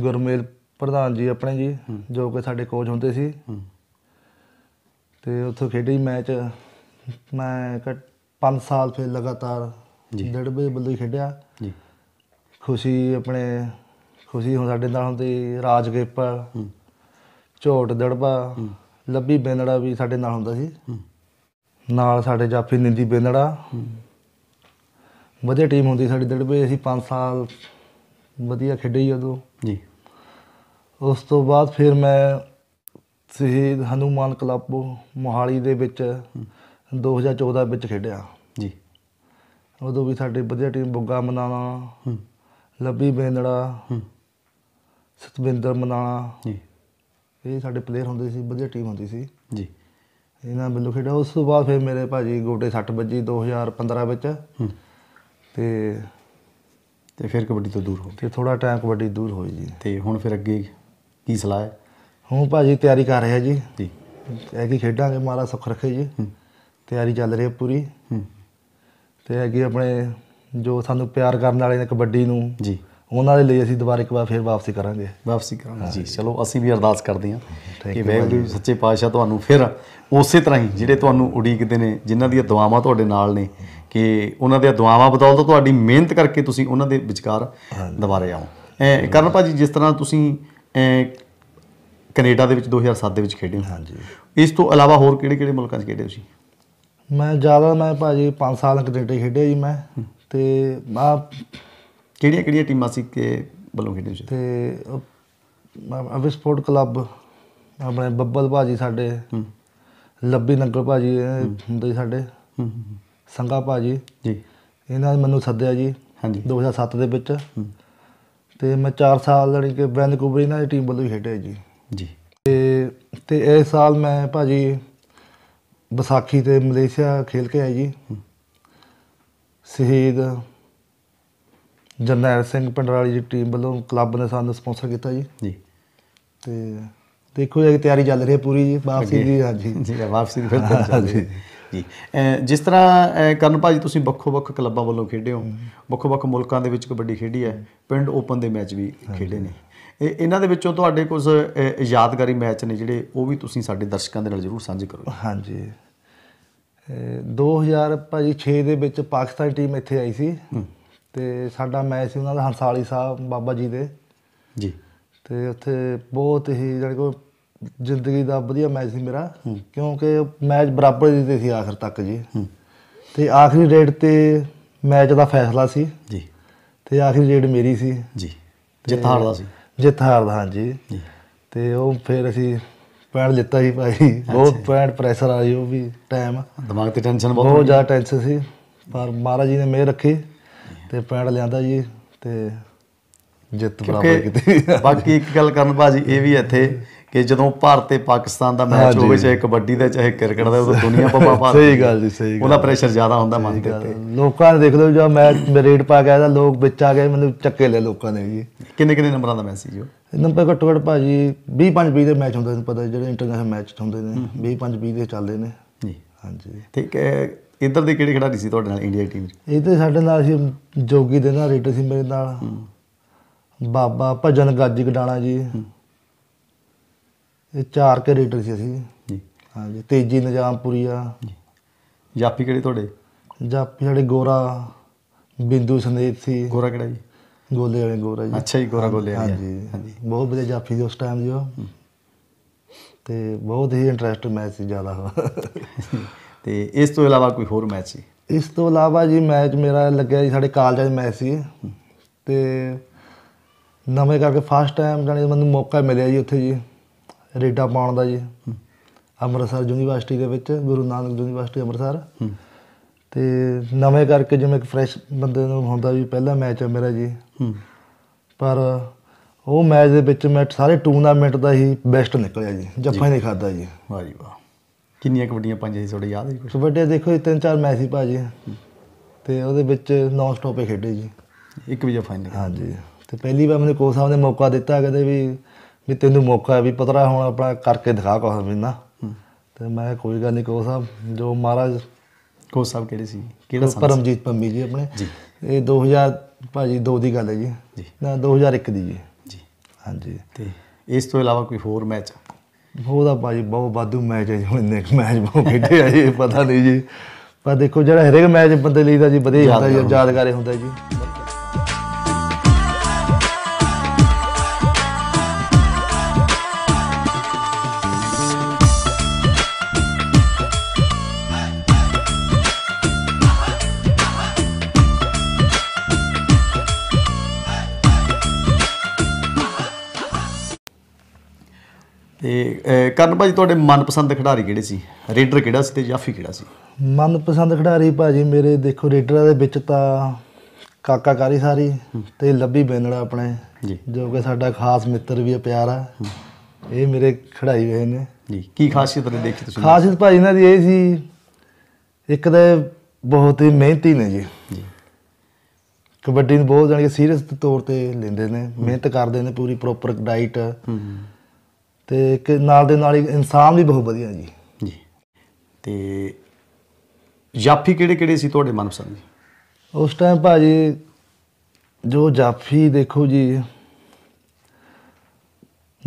ਗੁਰਮੇਲ ਪ੍ਰਧਾਨ ਜੀ ਆਪਣੇ ਜੀ ਜੋ ਕਿ ਸਾਡੇ ਕੋਚ ਹੁੰਦੇ ਸੀ ਤੇ ਉੱਥੋਂ ਖੇਡੀ ਮੈਚ ਮੈਂ 5 ਸਾਲ ਫਿਰ ਲਗਾਤਾਰ ਦੜਬੇ ਵੱਲੋਂ ਖੇਡਿਆ ਜੀ ਖੁਸ਼ੀ ਆਪਣੇ ਖੁਸ਼ੀ ਹੁਣ ਸਾਡੇ ਨਾਲ ਹੁੰਦੀ ਰਾਜ ਗੇਪਰ ਝੋਟ ਦੜਬਾ ਲੱਭੀ ਬੇਨੜਾ ਵੀ ਸਾਡੇ ਨਾਲ ਹੁੰਦਾ ਸੀ ਨਾਲ ਸਾਡੇ ਜਾਫੀ ਨਿੰਦੀ ਬੇਨੜਾ ਵਧੀਆ ਟੀਮ ਹੁੰਦੀ ਸਾਡੀ ਦੜਬੇ ਅਸੀਂ 5 ਸਾਲ ਵਧੀਆ ਖੇਡੇ ਹੀ ਉਦੋਂ ਜੀ ਉਸ ਤੋਂ ਬਾਅਦ ਫਿਰ ਮੈਂ ਸ਼ਹੀਦ ਹਨੂਮਾਨ ਕਲੱਬ ਮੋਹਾਲੀ ਦੇ ਵਿੱਚ 2014 ਵਿੱਚ ਖੇਡਿਆ ਜੀ ਉਦੋਂ ਵੀ ਸਾਡੇ ਵਧੀਆ ਟੀਮ ਬੁੱਗਾ ਮਨਾਣਾ ਲੱਭੀ ਬੇਂਦੜਾ ਸਤਵਿੰਦਰ ਮਨਾਣਾ ਜੀ ਇਹ ਸਾਡੇ ਪਲੇਅਰ ਹੁੰਦੇ ਸੀ ਵਧੀਆ ਟੀਮ ਹੁੰਦੀ ਸੀ ਜੀ ਇਹਨਾਂ ਵੱਲੋਂ ਖੇਡਿਆ ਉਸ ਤੋਂ ਬਾਅਦ ਫਿਰ ਮੇਰੇ ਭਾਜੀ ਗੋਟੇ 60 ਵਜੇ 2015 ਵਿੱਚ ਤੇ ਤੇ ਫਿਰ ਕਬੱਡੀ ਤੋਂ ਦੂਰ ਹੋ ਤੇ ਥੋੜਾ ਟਾਈਮ ਕਬੱਡੀ ਦੂਰ ਹੋਈ ਜੀ ਤੇ ਹੁਣ ਫਿਰ ਅੱਗੇ ਕੀ ਸਲਾਹ ਹੈ ਹੂੰ ਭਾਜੀ ਤਿਆਰੀ ਕਰ ਰਿਹਾ ਜੀ ਜੀ ਕੀ ਖੇਡਾਂਗੇ ਮਾਰਾ ਸੁਖ ਰੱਖੇ ਜੀ ਤਿਆਰੀ ਚੱਲ ਰਹੀ ਹੈ ਪੂਰੀ ਤੇ ਅੱਗੇ ਆਪਣੇ ਜੋ ਸਾਨੂੰ ਪਿਆਰ ਕਰਨ ਵਾਲੇ ਨੇ ਕਬੱਡੀ ਨੂੰ ਜੀ ਉਹਨਾਂ ਦੇ ਲਈ ਅਸੀਂ ਦੁਬਾਰਾ ਇੱਕ ਵਾਰ ਫੇਰ ਵਾਪਸੀ ਕਰਾਂਗੇ ਵਾਪਸੀ ਕਰਾਂਗੇ ਜੀ ਚਲੋ ਅਸੀਂ ਵੀ ਅਰਦਾਸ ਕਰਦੇ ਹਾਂ ਕਿ ਵੈਗੁਰੂ ਸੱਚੇ ਪਾਤਸ਼ਾਹ ਤੁਹਾਨੂੰ ਫਿਰ ਉਸੇ ਤਰ੍ਹਾਂ ਹੀ ਜਿਹੜੇ ਤੁਹਾਨੂੰ ਉਡੀਕਦੇ ਨੇ ਜਿਨ੍ਹਾਂ ਦੀਆਂ ਦੁਆਵਾਂ ਤੁਹਾਡੇ ਨਾਲ ਨੇ ਕਿ ਉਹਨਾਂ ਦੇ ਦੁਆਵਾਂ ਬਦੌਲਤ ਤੁਹਾਡੀ ਮਿਹਨਤ ਕਰਕੇ ਤੁਸੀਂ ਉਹਨਾਂ ਦੇ ਵਿਚਕਾਰ ਦੁਬਾਰੇ ਆਓ ਕਰਨ ਭਾਜੀ ਜਿਸ ਤਰ੍ਹਾਂ ਤੁਸੀਂ ਕੈਨੇਡਾ ਦੇ ਵਿੱਚ 2007 ਦੇ ਵਿੱਚ ਖੇਡੇ ਹਾਂਜੀ ਇਸ ਤੋਂ ਇਲਾਵਾ ਹੋਰ ਕਿਹੜੇ-ਕਿਹੜੇ ਮੁਲਕਾਂ 'ਚ ਖੇਡੇ ਤੁਸੀਂ ਮੈਂ ਜ਼ਿਆਦਾ ਮੈਂ ਭਾਜੀ 5 ਸਾਲ ਕੈਨੇਡਾ ਖੇਡਿਆ ਜੀ ਮੈਂ ਤੇ ਆ ਕਿਹੜੀਆਂ-ਕਿਹੜੀਆਂ ਟੀਮਾਂ ਸੀ ਕਿ ਬਲੋਂ ਖੇਡੇ ਸੀ ਤੇ ਅਵੇ ਸਪੋਰਟ ਕਲੱਬ ਆਪਣੇ ਬੱਬਲ ਭਾਜੀ ਸਾਡੇ ਲੱਭੀ ਨੰਗਲ ਭਾਜੀ ਹੁੰਦੇ ਸਾਡੇ ਸੰਗਾ ਭਾਜੀ ਜੀ ਇਹਨਾਂ ਨੇ ਮੈਨੂੰ ਸੱਦਿਆ ਜੀ ਹਾਂਜੀ 2007 ਦੇ ਵਿੱਚ ਤੇ ਮੈਂ 4 ਸਾਲ ਕੇ ਕਿ ਕੁਬਰੀ ਇਹਨਾਂ ਦੀ ਟੀਮ ਵੱਲੋਂ ਹੀ ਖੇਡਿਆ ਜੀ ਜੀ ਤੇ ਤੇ ਇਹ ਸਾਲ ਮੈਂ ਭਾਜੀ ਵਿਸਾਖੀ ਤੇ ਮਲੇਸ਼ੀਆ ਖੇਲ ਕੇ ਆਇਆ ਜੀ ਸ਼ਹੀਦ ਜਨਰਲ ਸਿੰਘ ਪੰਡਰਾਲੀ ਦੀ ਟੀਮ ਵੱਲੋਂ ਕਲੱਬ ਨੇ ਸਾਨੂੰ ਸਪਾਂਸਰ ਕੀਤਾ ਜੀ ਜੀ ਤੇ ਦੇਖੋ ਜੀ ਤਿਆਰੀ ਚੱਲ ਰਹੀ ਹੈ ਪੂਰੀ ਜੀ ਵਾਪਸੀ ਦੀ ਹਾਂਜੀ ਜੀ ਵਾਪਸੀ ਦੀ ਫਿਰ ਚੱਲ ਰਹੀ ਹੈ ਜੀ ਜਿਸ ਤਰ੍ਹਾਂ ਕਰਨ ਭਾਜੀ ਤੁਸੀਂ ਵੱਖੋ-ਵੱਖ ਕਲੱਬਾਂ ਵੱਲੋਂ ਖੇਡੇ ਹੋ ਵੱਖੋ-ਵੱਖ ਮੁਲਕਾਂ ਦੇ ਵਿੱਚ ਕਬੱਡੀ ਖੇਡੀ ਹੈ ਪਿੰਡ ਓਪਨ ਦੇ ਮੈਚ ਵੀ ਖੇਡੇ ਨੇ ਇਹਨਾਂ ਦੇ ਵਿੱਚੋਂ ਤੁਹਾਡੇ ਕੁਝ ਯਾਦਗਾਰੀ ਮੈਚ ਨੇ ਜਿਹੜੇ ਉਹ ਵੀ ਤੁਸੀਂ ਸਾਡੇ ਦਰਸ਼ਕਾਂ ਦੇ ਨਾਲ ਜ਼ਰੂਰ ਸਾਂਝੇ ਕਰੋ ਹਾਂਜੀ 2006 ਦੇ ਵਿੱਚ ਪਾਕਿਸਤਾਨੀ ਟੀਮ ਇੱਥੇ ਆਈ ਸੀ ਤੇ ਸਾਡਾ ਮੈਚ ਸੀ ਉਹਨਾਂ ਦਾ ਹਰਸਾਲੀ ਸਾਹਿਬ ਬਾਬਾ ਜੀ ਦੇ ਜੀ ਤੇ ਉੱਥੇ ਬਹੁਤ ਹੀ ਜਿਹੜੇ ਕੋ ਜ਼ਿੰਦਗੀ ਦਾ ਵਧੀਆ ਮੈਚ ਸੀ ਮੇਰਾ ਕਿਉਂਕਿ ਮੈਚ ਬਰਾਬਰ ਹੀ ਤੇ ਸੀ ਆਖਰ ਤੱਕ ਜੀ ਤੇ ਆਖਰੀ ਰੇਡ ਤੇ ਮੈਚ ਦਾ ਫੈਸਲਾ ਸੀ ਜੀ ਤੇ ਆਖਰੀ ਰੇਡ ਮੇਰੀ ਸੀ ਜੀ ਜਿੱਤ ਹਾਰਦਾ ਸੀ ਜਿੱਤ ਹਾਰਦਾ ਹਾਂ ਜੀ ਤੇ ਉਹ ਫਿਰ ਅਸੀਂ ਪੈਣ ਲਿੱਤਾ ਸੀ ਭਾਈ ਬਹੁਤ ਪੈਣ ਪ੍ਰੈਸ਼ਰ ਆ ਜੀ ਉਹ ਵੀ ਟਾਈਮ ਦਿਮਾਗ ਤੇ ਟੈਨਸ਼ਨ ਬਹੁਤ ਬਹੁਤ ਜ਼ਿਆਦਾ ਟੈਨਸ਼ਨ ਸੀ ਪਰ ਮਹਾਰਾਜ ਜੀ ਨੇ ਮੇਰ ਰੱਖੀ ਤੇ ਪੈਣ ਲਿਆਂਦਾ ਜੀ ਤੇ ਜਿੱਤ ਬਰਾਬਰ ਕੀਤੀ ਬਾਕੀ ਇੱਕ ਗੱਲ ਕਰਨ ਭਾਜੀ ਇਹ ਵੀ ਇੱਥੇ ਕਿ ਜਦੋਂ ਭਾਰਤ ਤੇ ਪਾਕਿਸਤਾਨ ਦਾ ਮੈਚ ਹੋਵੇ ਚਾਹੇ ਕਬੱਡੀ ਦਾ ਚਾਹੇ ਕ੍ਰਿਕਟ ਦਾ ਉਹ ਦੁਨੀਆ ਪੱਪਾ ਪਾ ਸਹੀ ਗੱਲ ਜੀ ਸਹੀ ਗੱਲ ਉਹਦਾ ਪ੍ਰੈਸ਼ਰ ਜ਼ਿਆਦਾ ਹੁੰਦਾ ਮਨ ਉੱਤੇ ਲੋਕਾਂ ਨੇ ਦੇਖ ਲਓ ਜਦੋਂ ਮੈਚ ਰੇਡ ਪਾ ਗਿਆ ਤਾਂ ਲੋਕ ਵਿੱਚ ਆ ਗਏ ਮਤਲਬ ਚੱਕੇ ਲੈ ਲੋਕਾਂ ਨੇ ਜੀ ਕਿੰਨੇ ਕਿੰਨੇ ਨੰਬਰਾਂ ਦਾ ਮੈਸੇਜ ਹੋ ਉਹ ਨੰਬਰ ਘੱਟੋ ਘੱਟ ਭਾਜੀ 20 5 20 ਦੇ ਮੈਚ ਹੁੰਦੇ ਨੇ ਪਤਾ ਜਿਹੜੇ ਇੰਟਰਨੈਸ਼ਨਲ ਮੈਚ ਹੁੰਦੇ ਨੇ 20 5 20 ਦੇ ਚੱਲਦੇ ਨੇ ਜੀ ਹਾਂਜੀ ਠੀਕ ਹੈ ਇੱਧਰ ਦੇ ਕਿਹੜੇ ਖਿਡਾਰੀ ਸੀ ਤੁਹਾਡੇ ਨਾਲ ਇੰਡੀਆ ਟੀਮ ਦੇ ਇੱਧਰ ਸਾਡੇ ਨਾਲ ਸੀ ਜੋਗੀ ਦੇ ਨਾਲ ਰੇਟਰ ਸੀ ਮੇਰੇ ਨਾਲ ਬਾਬਾ ਭਜਨ ਗਾਜੀ ਗਡਾਣਾ ਜੀ ਇਹ ਚਾਰ ਕੇ ਰੀਡਰ ਸੀ ਅਸੀਂ ਜੀ ਹਾਂ ਜੀ ਤੇਜੀ ਨਜਾਮਪੁਰੀ ਆ ਜੀ ਜਾਪੀ ਕਿਹੜੇ ਤੁਹਾਡੇ ਜਾਪੀ ਸਾਡੇ ਗੋਰਾ ਬਿੰਦੂ ਸੰਦੇਸ਼ ਸੀ ਗੋਰਾ ਕਿਹੜਾ ਜੀ ਗੋਲੇ ਵਾਲੇ ਗੋਰਾ ਜੀ ਅੱਛਾ ਜੀ ਗੋਰਾ ਗੋਲੇ ਹਾਂ ਜੀ ਹਾਂਜੀ ਬਹੁਤ ਵਧੀਆ ਜਾਪੀ ਦੇ ਉਸ ਟਾਈਮ ਜੋ ਤੇ ਬਹੁਤ ਹੀ ਇੰਟਰਸਟ ਮੈਚ ਸੀ ਜ਼ਿਆਦਾ ਤੇ ਇਸ ਤੋਂ ਇਲਾਵਾ ਕੋਈ ਹੋਰ ਮੈਚ ਸੀ ਇਸ ਤੋਂ ਇਲਾਵਾ ਜੀ ਮੈਚ ਮੇਰਾ ਲੱਗਿਆ ਜੀ ਸਾਡੇ ਕਾਲਜ ਦਾ ਮੈਚ ਸੀ ਤੇ ਨਵੇਂ ਕਰਕੇ ਫਸਟ ਟਾਈਮ ਜਾਨੀ ਮੈਨੂੰ ਮੌਕਾ ਮਿਲਿਆ ਜੀ ਉੱਥੇ ਜੀ ਰੇਡਾ ਪਾਉਣ ਦਾ ਜੀ ਅੰਮ੍ਰਿਤਸਰ ਯੂਨੀਵਰਸਿਟੀ ਦੇ ਵਿੱਚ ਗੁਰੂ ਨਾਨਕ ਯੂਨੀਵਰਸਿਟੀ ਅੰਮ੍ਰਿਤਸਰ ਤੇ ਨਵੇਂ ਕਰਕੇ ਜਿਵੇਂ ਇੱਕ ਫਰੈਸ਼ ਬੰਦੇ ਨੂੰ ਹੁੰਦਾ ਵੀ ਪਹਿਲਾ ਮੈਚ ਹੈ ਮੇਰਾ ਜੀ ਪਰ ਉਹ ਮੈਚ ਦੇ ਵਿੱਚ ਮੈਂ ਸਾਰੇ ਟੂਰਨਾਮੈਂਟ ਦਾ ਹੀ ਬੈਸਟ ਨਿਕਲਿਆ ਜੀ ਜੱਫਾ ਨਹੀਂ ਖਾਦਾ ਜੀ ਵਾਹ ਜੀ ਵਾਹ ਕਿੰਨੀਆਂ ਕਬੱਡੀਆਂ ਪੰਜ ਸੀ ਤੁਹਾਡੇ ਯਾਦ ਹੈ ਕੁਝ ਕਬੱਡੀ ਦੇਖੋ ਜੀ ਤਿੰਨ ਚਾਰ ਮੈਚ ਸੀ ਭਾਜੀ ਤੇ ਉਹਦੇ ਵਿੱਚ ਨੌਨ ਸਟਾਪੇ ਖੇਡੇ ਜੀ ਇੱਕ ਵੀ ਜੱਫਾ ਨਹੀਂ ਜੀ ਤੇ ਪਹਿਲੀ ਵਾਰ ਮੈਨੂੰ ਕੋਚ ਸਾਹਿਬ ਨੇ ਮੌਕਾ ਦਿੱਤਾ ਕਹਿੰਦੇ ਵੀ ਵੀ ਤੈਨੂੰ ਮੌਕਾ ਹੈ ਵੀ ਪਤਰਾ ਹੁਣ ਆਪਣਾ ਕਰਕੇ ਦਿਖਾ ਕੋਸ ਨਾ ਤੇ ਮੈਂ ਕੋਈ ਗੱਲ ਨਹੀਂ ਕੋ ਸਾਹਿਬ ਜੋ ਮਹਾਰਾਜ ਕੋ ਸਾਹਿਬ ਕਿਹੜੇ ਸੀ ਕਿਹੜਾ ਸੰਤ ਪਰਮਜੀਤ ਪੰਮੀ ਜੀ ਆਪਣੇ ਜੀ ਇਹ 2000 ਭਾਜੀ 2 ਦੀ ਗੱਲ ਹੈ ਜੀ ਨਾ 2001 ਦੀ ਜੀ ਜੀ ਹਾਂਜੀ ਤੇ ਇਸ ਤੋਂ ਇਲਾਵਾ ਕੋਈ ਹੋਰ ਮੈਚ ਬਹੁਤ ਆ ਭਾਜੀ ਬਹੁਤ ਬਾਦੂ ਮੈਚ ਹੈ ਜੀ ਇੱਕ ਮੈਚ ਬਹੁਤ ਖੇਡੇ ਆ ਜੀ ਪਤਾ ਨਹੀਂ ਜੀ ਪਰ ਦੇਖੋ ਜਿਹੜਾ ਹਰੇਕ ਮੈਚ ਬੰਦੇ ਲਈ ਦਾ ਜੀ ਵਧੀਆ ਹੁੰਦਾ ਜੀ ਯਾਦਗਾਰੇ ਹੁੰਦਾ ਜੀ ਤੇ ਕਰਨ ਭਾਜੀ ਤੁਹਾਡੇ ਮਨਪਸੰਦ ਖਿਡਾਰੀ ਕਿਹੜੇ ਸੀ ਰੇਡਰ ਕਿਹੜਾ ਸੀ ਤੇ ਜਾਫੀ ਕਿਹੜਾ ਸੀ ਮਨਪਸੰਦ ਖਿਡਾਰੀ ਭਾਜੀ ਮੇਰੇ ਦੇਖੋ ਰੇਡਰਾਂ ਦੇ ਵਿੱਚ ਤਾਂ ਕਾਕਾ ਕਾਰੀ ਸਾਰੀ ਤੇ ਲੱਭੀ ਬੈਨੜਾ ਆਪਣੇ ਜੀ ਜੋ ਕਿ ਸਾਡਾ ਖਾਸ ਮਿੱਤਰ ਵੀ ਹੈ ਪਿਆਰਾ ਇਹ ਮੇਰੇ ਖਿਡਾਈ ਹੋਏ ਨੇ ਜੀ ਕੀ ਖਾਸੀਅਤ ਨੇ ਦੇਖੀ ਤੁਸੀਂ ਖਾਸੀਅਤ ਭਾਜੀ ਇਹਨਾਂ ਦੀ ਇਹ ਸੀ ਇੱਕ ਤਾਂ ਬਹੁਤ ਹੀ ਮਿਹਨਤੀ ਨੇ ਜੀ ਕਬੱਡੀ ਨੂੰ ਬਹੁਤ ਜਾਨੀ ਕਿ ਸੀਰੀਅਸ ਤੌਰ ਤੇ ਲੈਂਦੇ ਨੇ ਮਿਹਨਤ ਕਰਦੇ ਨੇ ਪੂਰੀ ਪ੍ਰੋਪਰ ਡਾਈਟ ਤੇ ਨਾਲ ਦੇ ਨਾਲ ਹੀ ਇਨਸਾਨ ਵੀ ਬਹੁਤ ਵਧੀਆ ਜੀ ਜੀ ਤੇ ਜਾਫੀ ਕਿਹੜੇ ਕਿਹੜੇ ਸੀ ਤੁਹਾਡੇ ਮਨਪਸੰਦ ਜੀ ਉਸ ਟਾਈਮ ਭਾਜੀ ਜੋ ਜਾਫੀ ਦੇਖੋ ਜੀ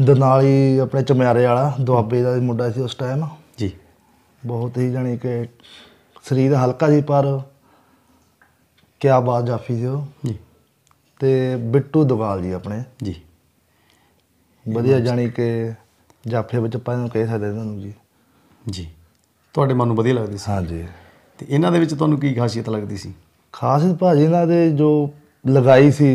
ਦਨਾਲੀ ਆਪਣੇ ਚਮਿਆਰੇ ਵਾਲਾ ਦੁਆਬੇ ਦਾ ਮੁੰਡਾ ਸੀ ਉਸ ਟਾਈਮ ਜੀ ਬਹੁਤ ਹੀ ਜਾਨੀ ਕਿ ਸਰੀਰ ਹਲਕਾ ਜੀ ਪਰ ਕਿਆ ਬਾਤ ਜਾਫੀ ਜੀ ਜੀ ਤੇ ਬਿੱਟੂ ਦਵਾਲ ਜੀ ਆਪਣੇ ਜੀ ਵਧੀਆ ਜਾਨੀ ਕਿ ਜਾਫੇ ਵਿੱਚ ਆਪਾਂ ਨੂੰ ਕਹਿ ਸਕਦੇ ਇਹਨਾਂ ਨੂੰ ਜੀ ਜੀ ਤੁਹਾਡੇ ਮਨ ਨੂੰ ਵਧੀਆ ਲੱਗਦੀ ਸੀ ਹਾਂਜੀ ਤੇ ਇਹਨਾਂ ਦੇ ਵਿੱਚ ਤੁਹਾਨੂੰ ਕੀ ਖਾਸੀਅਤ ਲੱਗਦੀ ਸੀ ਖਾਸ ਭਾਜੀ ਇਹਨਾਂ ਦੇ ਜੋ ਲਗਾਈ ਸੀ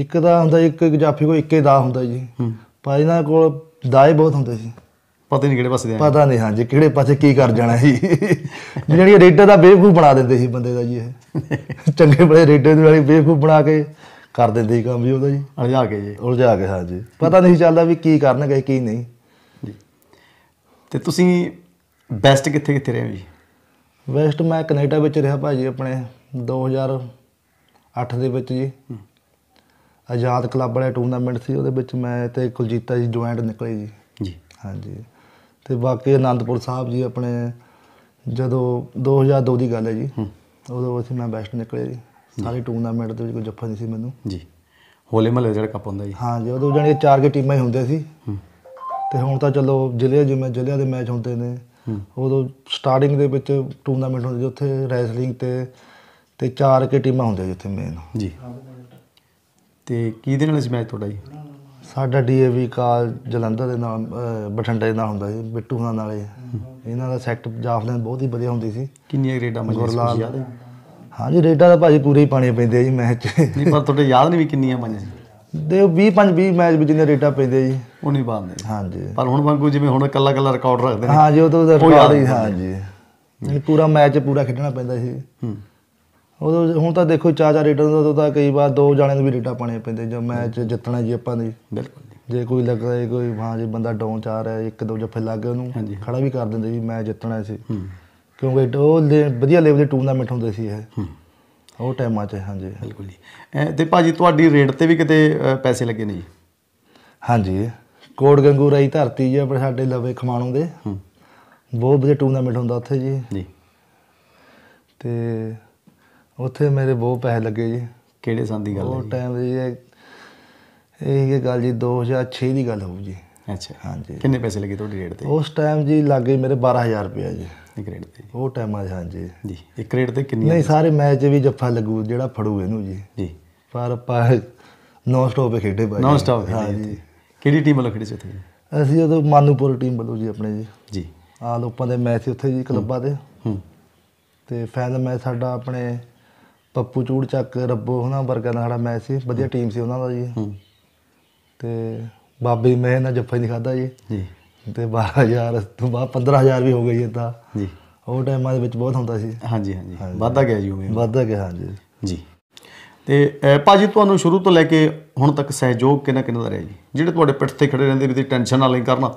ਇੱਕ ਦਾ ਹੁੰਦਾ ਇੱਕ ਜਾਫੇ ਕੋਈ ਇੱਕੇ ਦਾ ਹੁੰਦਾ ਜੀ ਭਾਜੀ ਇਹਨਾਂ ਕੋਲ ਦਾਏ ਬਹੁਤ ਹੁੰਦੇ ਸੀ ਪਤਾ ਨਹੀਂ ਕਿਹੜੇ ਪਾਸੇ ਦੇ ਪਤਾ ਨਹੀਂ ਹਾਂਜੀ ਕਿਹੜੇ ਪਾਸੇ ਕੀ ਕਰ ਜਾਣਾ ਸੀ ਜਿਹੜੀ ਰੇਡਰ ਦਾ ਬੇਵਕੂਫ ਬਣਾ ਦਿੰਦੇ ਸੀ ਬੰਦੇ ਦਾ ਜੀ ਇਹ ਚੰਗੇ ਬੜੇ ਰੇਡਰ ਦੀ ਵਾਲੀ ਬੇਵਕੂਫ ਬਣਾ ਕੇ ਕਰ ਦਿੰਦੇ ਸੀ ਕੰਮ ਵੀ ਉਹਦਾ ਜੀ ਉਲਝਾ ਕੇ ਜੀ ਉਲਝਾ ਕੇ ਹਾਂਜੀ ਪਤਾ ਨਹੀਂ ਚੱਲਦਾ ਵੀ ਕੀ ਕਰਨਗੇ ਕੀ ਨਹੀਂ ਜੀ ਤੇ ਤੁਸੀਂ ਬੈਸਟ ਕਿੱਥੇ ਕਿੱਥੇ ਰਹੇ ਹੋ ਜੀ ਵੈਸਟ ਮੈਂ ਕੈਨੇਡਾ ਵਿੱਚ ਰਿਹਾ ਭਾਜੀ ਆਪਣੇ 2008 ਦੇ ਵਿੱਚ ਜੀ ਆਜ਼ਾਦ ਕਲੱਬ ਵਾਲੇ ਟੂਰਨਾਮੈਂਟ ਸੀ ਉਹਦੇ ਵਿੱਚ ਮੈਂ ਤੇ ਕੁਲਜੀਤਾ ਜੀ ਜੁਆਇੰਟ ਨਿਕਲੇ ਜੀ ਜੀ ਹਾਂਜੀ ਤੇ ਬਾਕੀ ਆਨੰਦਪੁਰ ਸਾਹਿਬ ਜੀ ਆਪਣੇ ਜਦੋਂ 2002 ਦੀ ਗੱਲ ਹੈ ਜੀ ਉਦੋਂ ਅਸੀਂ ਮੈਂ ਬੈਸਟ ਨਿਕਲੇ ਜੀ ਸਾਰੇ ਟੂਰਨਾਮੈਂਟ ਦੇ ਵਿੱਚ ਕੋਈ ਜੱਫਾ ਨਹੀਂ ਸੀ ਮੈਨੂੰ ਜੀ ਹੋਲੇ ਮਹੱਲੇ ਜਿਹੜਾ ਕੱਪ ਹੁੰਦਾ ਜੀ ਹਾਂ ਜੀ ਉਦੋਂ ਜਾਨੀ ਚਾਰ ਕੇ ਟੀਮਾਂ ਹੀ ਹੁੰਦੇ ਸੀ ਤੇ ਹੁਣ ਤਾਂ ਚਲੋ ਜ਼ਿਲ੍ਹੇ ਜਿਵੇਂ ਜ਼ਿਲ੍ਹਿਆਂ ਦੇ ਮੈਚ ਹੁੰਦੇ ਨੇ ਉਦੋਂ ਸਟਾਰਟਿੰਗ ਦੇ ਵਿੱਚ ਟੂਰਨਾਮੈਂਟ ਹੁੰਦੇ ਜੀ ਉੱਥੇ ਰੈਸਲਿੰਗ ਤੇ ਤੇ ਚਾਰ ਕੇ ਟੀਮਾਂ ਹੁੰਦੀਆਂ ਜਿੱਥੇ ਮੇਨ ਜੀ ਤੇ ਕਿਹਦੇ ਨਾਲ ਇਸ ਮੈਚ ਤੁਹਾਡਾ ਜੀ ਸਾਡਾ ਡੀਏਵੀ ਕਾਲ ਜਲੰਧਰ ਦੇ ਨਾਲ ਬਠਿੰਡੇ ਨਾਲ ਹੁੰਦਾ ਜੀ ਬਿੱਟੂ ਹੁਣਾਂ ਨਾਲੇ ਇਹਨਾਂ ਦਾ ਸੈਕਟ ਜਾਫਲਿਆਂ ਬਹੁਤ ਹੀ ਵਧੀਆ ਹੁੰਦੀ ਸੀ ਕਿੰਨੀਆਂ ਗ੍ਰੇਡਾਂ ਮਜਬੂਰ ਯਾਦ ਹੈ ਹਾਂਜੀ ਰੇਡਾਂ ਦਾ ਭਾਜੀ ਪੂਰੇ ਹੀ ਪਾਣੇ ਪੈਂਦੇ ਆ ਜੀ ਮੈਚ ਨਹੀਂ ਪਰ ਤੁਹਾਡੇ ਯਾਦ ਨਹੀਂ ਵੀ ਕਿੰਨੀਆਂ ਪਾਈਆਂ ਸੀ ਦੇ 20 5 20 ਮੈਚ ਵਿੱਚ ਜਿੰਨੇ ਰੇਟਾਂ ਪੈਂਦੇ ਜੀ ਉਹ ਨਹੀਂ ਪਾਉਂਦੇ ਹਾਂਜੀ ਪਰ ਹੁਣ ਵਾਂਗੂ ਜਿਵੇਂ ਹੁਣ ਇਕੱਲਾ ਇਕੱਲਾ ਰਿਕਾਰਡ ਰੱਖਦੇ ਨੇ ਹਾਂਜੀ ਉਹ ਤਾਂ ਰਿਕਾਰਡ ਹੀ ਹਾਂਜੀ ਨਹੀਂ ਪੂਰਾ ਮੈਚ ਪੂਰਾ ਖੇਡਣਾ ਪੈਂਦਾ ਸੀ ਹੂੰ ਉਦੋਂ ਹੁਣ ਤਾਂ ਦੇਖੋ ਚਾਰ ਚਾਰ ਰੇਡਾਂ ਦਾ ਤਾਂ ਕਈ ਵਾਰ ਦੋ ਜਾਣਿਆਂ ਨੂੰ ਵੀ ਰੇਟਾਂ ਪਾਣੇ ਪੈਂਦੇ ਜੋ ਮੈਚ ਜਿੱਤਣਾ ਜੀ ਆਪਾਂ ਦੀ ਬਿਲਕੁਲ ਜੇ ਕੋਈ ਲੱਗਦਾ ਹੈ ਕੋਈ ਹਾਂ ਜੇ ਬੰਦਾ ਡਾਊਨ ਚਾਰ ਹੈ ਇੱਕ ਦੋ ਜੱਫੇ ਲੱਗ ਉਹਨੂੰ ਖੜਾ ਵੀ ਕਰ ਦਿੰਦੇ ਵੀ ਮੈਂ ਜਿੱਤਣਾ ਸੀ ਹੂੰ ਕਿਉਂਕਿ ਉਹ ਦੇ ਵਧੀਆ ਲੈਵਲ ਦੇ ਟੂਰਨਾਮੈਂਟ ਹੁੰਦੇ ਸੀ ਇਹ ਹੂੰ ਉਹ ਟਾਈਮਾਂ 'ਚ ਹਾਂਜੀ ਬਿਲਕੁਲ ਜੀ ਤੇ ਭਾਜੀ ਤੁਹਾਡੀ ਰੇਟ ਤੇ ਵੀ ਕਿਤੇ ਪੈਸੇ ਲੱਗੇ ਨੇ ਜੀ ਹਾਂਜੀ ਕੋੜ ਗੰਗੂ ਹੀ ਧਰਤੀ ਜੀ ਆਪਣੇ ਸਾਡੇ ਲਵੇ ਖਮਾਣੋਂ ਦੇ ਹੂੰ ਬਹੁਤ ਵਧੀਆ ਟੂਰਨਾਮੈਂਟ ਹੁੰਦਾ ਉੱਥੇ ਜੀ ਜੀ ਤੇ ਉੱਥੇ ਮੇਰੇ ਬਹੁਤ ਪੈਸੇ ਲੱਗੇ ਜੀ ਕਿਹੜੇ ਸੰਦੀ ਗੱਲ ਹੈ ਉਹ ਟਾਈਮ ਜੀ ਇਹ ਇਹ ਗੱਲ ਜੀ 2006 ਦੀ ਗੱਲ ਹੋਊ ਜੀ ਅੱਛਾ ਹਾਂਜੀ ਕਿੰਨੇ ਪੈਸੇ ਲੱਗੇ ਤੁਹਾਡੀ ਰੇਟ ਤੇ ਉਸ ਟਾਈਮ ਜੀ ਲੱਗੇ ਮੇਰੇ 12000 ਰੁਪਏ ਜੀ ਕ੍ਰਿਕਟ ਤੇ ਉਹ ਟਾਈਮ ਆ ਹਾਂਜੀ ਜੀ ਇੱਕ ਕ੍ਰਿਕਟ ਤੇ ਕਿੰਨੀ ਨਹੀਂ ਸਾਰੇ ਮੈਚ ਵੀ ਜੱਫਾ ਲੱਗੂ ਜਿਹੜਾ ਫੜੂ ਇਹਨੂੰ ਜੀ ਜੀ ਪਰ ਆਪਾਂ ਨੌਨ ਸਟਾਪ ਖੇਡੇ ਬਾਈ ਨੌਨ ਸਟਾਪ ਹਾਂਜੀ ਕਿਹੜੀ ਟੀਮ ਵੱਲੋਂ ਖੇਡੇ ਸੀ ਤੁਸੀਂ ਅਸੀਂ ਉਹ ਮਾਨੂਪੁਰ ਟੀਮ ਵੱਲੋਂ ਜੀ ਆਪਣੇ ਜੀ ਜੀ ਆ ਲੋਪਾਂ ਦੇ ਮੈਚ ਸੀ ਉੱਥੇ ਜੀ ਕਲੱਬਾਂ ਦੇ ਹੂੰ ਤੇ ਫਾਈਨਲ ਮੈਚ ਸਾਡਾ ਆਪਣੇ ਪੱਪੂ ਚੂੜ ਚੱਕ ਰੱਬੋ ਹੁਣਾਂ ਵਰਗਾ ਦਾ ਸਾਡਾ ਮੈਚ ਸੀ ਵਧੀਆ ਟੀਮ ਸੀ ਉਹਨਾਂ ਦਾ ਜੀ ਹੂੰ ਤੇ ਬਾਬੇ ਮੈਂ ਨਾ ਜੱਫਾ ਹੀ ਨਹੀਂ ਖਾਦਾ ਜੀ ਜੀ ਤੇ 12000 ਤੋਂ ਬਾਅਦ 15000 ਵੀ ਹੋ ਗਈ ਇਹ ਤਾਂ ਜੀ ਉਹ ਟਾਈਮਾਂ ਦੇ ਵਿੱਚ ਬਹੁਤ ਹੁੰਦਾ ਸੀ ਹਾਂਜੀ ਹਾਂਜੀ ਵਾਧਾ ਗਿਆ ਜੀ ਉਹ ਵਾਧਾ ਗਿਆ ਹਾਂਜੀ ਜੀ ਤੇ ਭਾਜੀ ਤੁਹਾਨੂੰ ਸ਼ੁਰੂ ਤੋਂ ਲੈ ਕੇ ਹੁਣ ਤੱਕ ਸਹਿਯੋਗ ਕਿੰਨਾ ਕਿੰਨਾ ਦਾ ਰਿਹਾ ਜੀ ਜਿਹੜੇ ਤੁਹਾਡੇ ਪਿੱਠ ਤੇ ਖੜੇ ਰਹਿੰਦੇ ਵੀ ਤੇ ਟੈਨਸ਼ਨ ਨਾ ਲਈ ਕਰਨਾ